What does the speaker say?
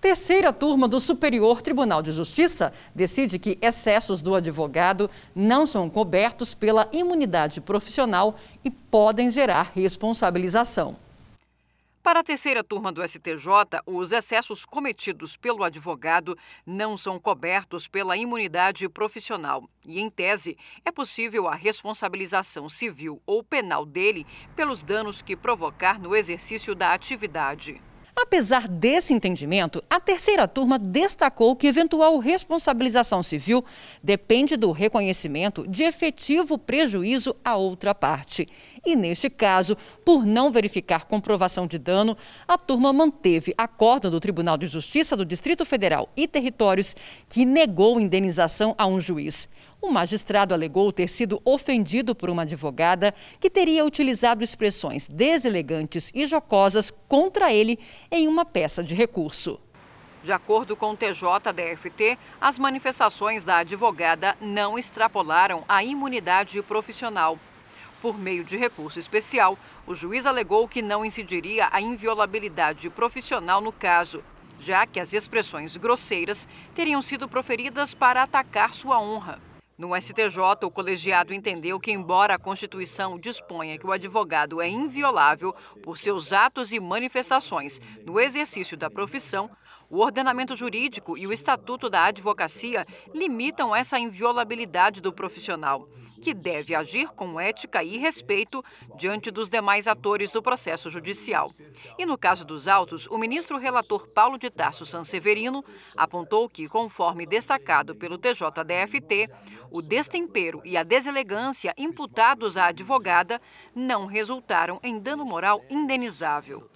Terceira turma do Superior Tribunal de Justiça decide que excessos do advogado não são cobertos pela imunidade profissional e podem gerar responsabilização. Para a terceira turma do STJ, os excessos cometidos pelo advogado não são cobertos pela imunidade profissional e, em tese, é possível a responsabilização civil ou penal dele pelos danos que provocar no exercício da atividade. Apesar desse entendimento, a terceira turma destacou que eventual responsabilização civil depende do reconhecimento de efetivo prejuízo à outra parte. E neste caso, por não verificar comprovação de dano, a turma manteve acordo do Tribunal de Justiça do Distrito Federal e Territórios que negou indenização a um juiz. O magistrado alegou ter sido ofendido por uma advogada que teria utilizado expressões deselegantes e jocosas contra ele em uma peça de recurso. De acordo com o TJDFT, as manifestações da advogada não extrapolaram a imunidade profissional. Por meio de recurso especial, o juiz alegou que não incidiria a inviolabilidade profissional no caso, já que as expressões grosseiras teriam sido proferidas para atacar sua honra. No STJ, o colegiado entendeu que, embora a Constituição disponha que o advogado é inviolável por seus atos e manifestações no exercício da profissão, o ordenamento jurídico e o Estatuto da Advocacia limitam essa inviolabilidade do profissional, que deve agir com ética e respeito diante dos demais atores do processo judicial. E no caso dos autos, o ministro relator Paulo de Tarso Sanseverino apontou que, conforme destacado pelo TJDFT, o destempero e a deselegância imputados à advogada não resultaram em dano moral indenizável.